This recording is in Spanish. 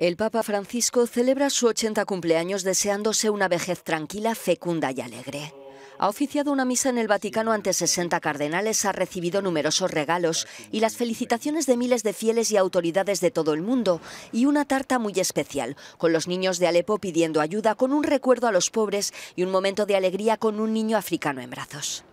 El Papa Francisco celebra su 80 cumpleaños deseándose una vejez tranquila, fecunda y alegre. Ha oficiado una misa en el Vaticano ante 60 cardenales, ha recibido numerosos regalos y las felicitaciones de miles de fieles y autoridades de todo el mundo, y una tarta muy especial, con los niños de Alepo pidiendo ayuda, con un recuerdo a los pobres y un momento de alegría con un niño africano en brazos.